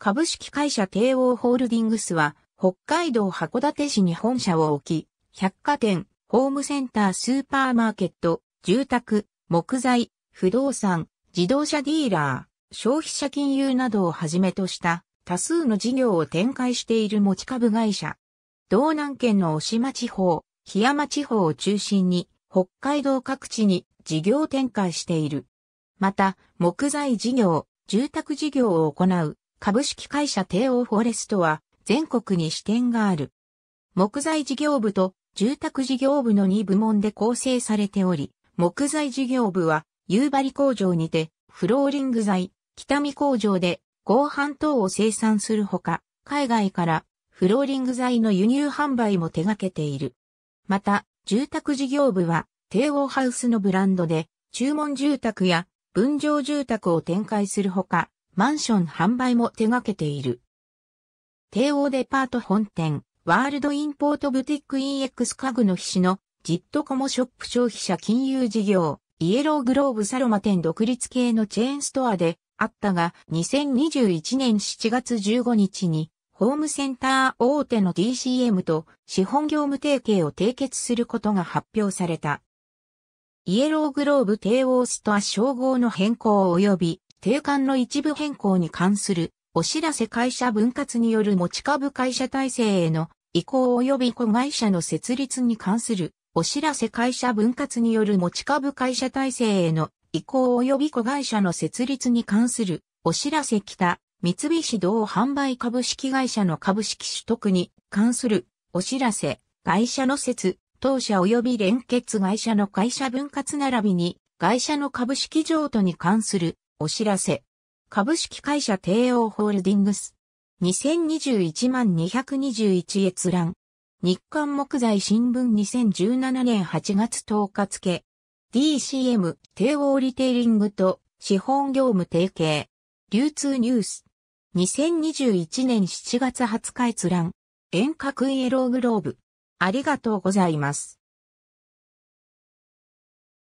株式会社帝王ホールディングスは、北海道函館市に本社を置き、百貨店、ホームセンタースーパーマーケット、住宅、木材、不動産、自動車ディーラー、消費者金融などをはじめとした多数の事業を展開している持ち株会社。道南県の押島地方、檜山地方を中心に北海道各地に事業展開している。また、木材事業、住宅事業を行う株式会社帝王フォレストは全国に支店がある。木材事業部と住宅事業部の2部門で構成されており、木材事業部は夕張工場にてフローリング材、北見工場で合板等を生産するほか、海外からフローリング材の輸入販売も手掛けている。また、住宅事業部は帝王ハウスのブランドで注文住宅や分譲住宅を展開するほか、マンション販売も手掛けている。帝王デパート本店、ワールドインポートブティック EX 家具の皮紙の、ジットコモショップ消費者金融事業、イエローグローブサロマ店独立系のチェーンストアであったが、2021年7月15日に、ホームセンター大手の DCM と資本業務提携を締結することが発表された。イエローグローブ帝王ストア称号の変更及び定款の一部変更に関するお知らせ会社分割による持ち株会社体制への移行及び子会社の設立に関するお知らせ会社分割による持ち株会社体制への移行及び子会社の設立に関するお知らせ北三菱同販売株式会社の株式取得に関するお知らせ会社の設当社及び連結会社の会社分割並びに会社の株式譲渡に関するお知らせ。株式会社帝王ホールディングス。2021万221閲覧。日刊木材新聞2017年8月10日付。DCM 帝王リテイリングと資本業務提携。流通ニュース。2021年7月20日閲覧。遠隔イエローグローブ。ありがとうございます。